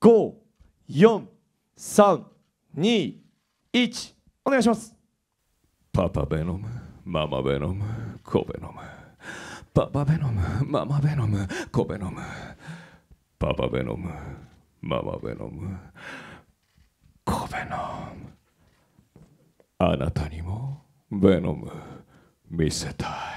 5、4、3、2、1お願いしますパパベノム、ママベノム、コベノムパパベノム、ママベノム、コベノムパパベノム、ママベノム、コベノムあなたにもベノム見せたい